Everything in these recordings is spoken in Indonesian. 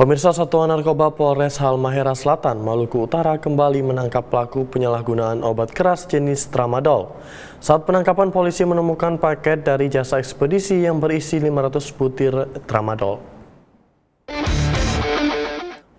Pemirsa Satuan Narkoba Polres Halmahera Selatan, Maluku Utara kembali menangkap pelaku penyalahgunaan obat keras jenis tramadol. Saat penangkapan polisi menemukan paket dari jasa ekspedisi yang berisi 500 butir tramadol.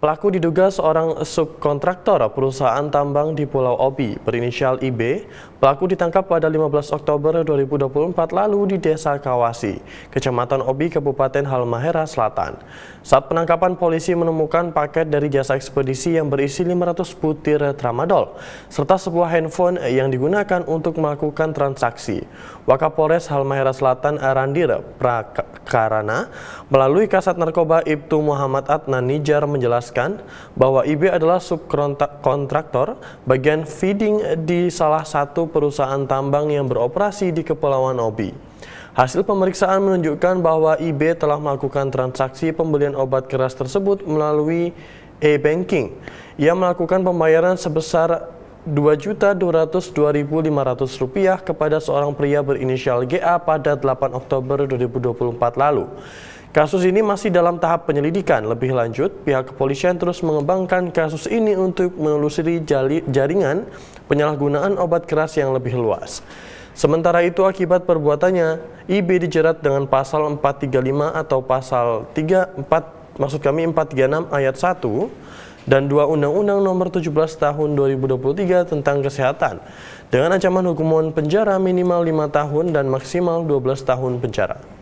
Pelaku diduga seorang subkontraktor perusahaan tambang di Pulau Obi berinisial IB. Pelaku ditangkap pada 15 Oktober 2024 lalu di Desa Kawasi, Kecamatan Obi, Kabupaten Halmahera Selatan. Saat penangkapan, polisi menemukan paket dari jasa ekspedisi yang berisi 500 butir tramadol, serta sebuah handphone yang digunakan untuk melakukan transaksi. Wakapolres Halmahera Selatan Arandir Praka karena melalui kasat narkoba Ibtu Muhammad Adnan Nijar menjelaskan bahwa IB adalah subkontraktor bagian feeding di salah satu perusahaan tambang yang beroperasi di Kepulauan Obi. Hasil pemeriksaan menunjukkan bahwa IB telah melakukan transaksi pembelian obat keras tersebut melalui e-banking. Ia melakukan pembayaran sebesar Rp2.202.500 kepada seorang pria berinisial GA pada 8 Oktober 2024 lalu. Kasus ini masih dalam tahap penyelidikan. Lebih lanjut, pihak kepolisian terus mengembangkan kasus ini untuk menelusuri jaringan penyalahgunaan obat keras yang lebih luas. Sementara itu akibat perbuatannya, IB dijerat dengan pasal 435 atau pasal 34 maksud kami 436 ayat 1 dan dua Undang-Undang Nomor 17 Tahun 2023 tentang Kesehatan dengan ancaman hukuman penjara minimal 5 tahun dan maksimal 12 tahun penjara.